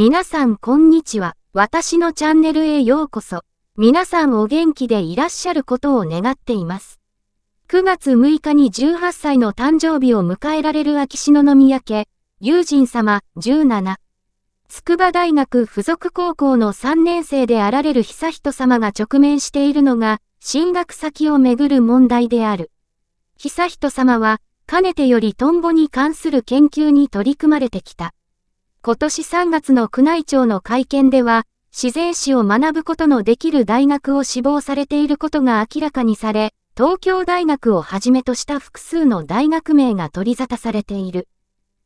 皆さんこんにちは。私のチャンネルへようこそ。皆さんお元気でいらっしゃることを願っています。9月6日に18歳の誕生日を迎えられる秋篠宮家、友人様、17。筑波大学附属高校の3年生であられる悠仁様が直面しているのが、進学先をめぐる問題である。悠仁様は、かねてよりトンボに関する研究に取り組まれてきた。今年3月の宮内庁の会見では、自然史を学ぶことのできる大学を志望されていることが明らかにされ、東京大学をはじめとした複数の大学名が取り沙汰されている。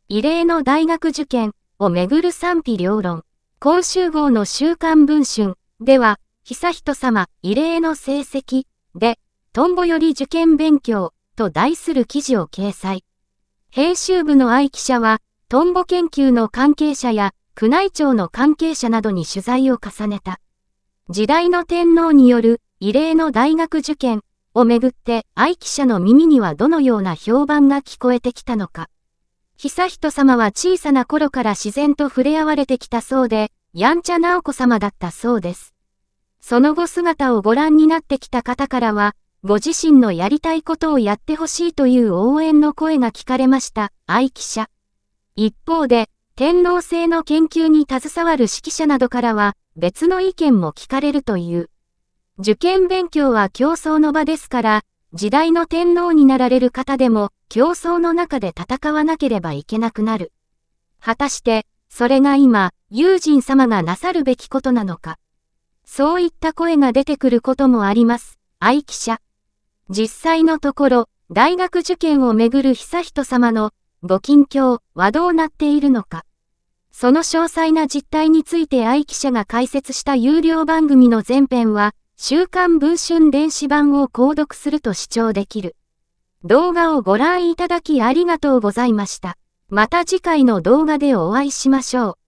異例の大学受験をめぐる賛否両論。今週号の週刊文春では、悠仁さま異例の成績で、トンボより受験勉強と題する記事を掲載。編集部の愛記者は、トンボ研究の関係者や宮内庁の関係者などに取材を重ねた。時代の天皇による異例の大学受験をめぐって愛記者の耳にはどのような評判が聞こえてきたのか。悠仁さまは小さな頃から自然と触れ合われてきたそうで、やんちゃなお子様だったそうです。その後姿をご覧になってきた方からは、ご自身のやりたいことをやってほしいという応援の声が聞かれました、愛記者。一方で、天皇制の研究に携わる指揮者などからは、別の意見も聞かれるという。受験勉強は競争の場ですから、時代の天皇になられる方でも、競争の中で戦わなければいけなくなる。果たして、それが今、友人様がなさるべきことなのか。そういった声が出てくることもあります。愛記者。実際のところ、大学受験をめぐる悠仁様のご近況はどうなっているのか。その詳細な実態について愛記者が解説した有料番組の前編は、週刊文春電子版を購読すると視聴できる。動画をご覧いただきありがとうございました。また次回の動画でお会いしましょう。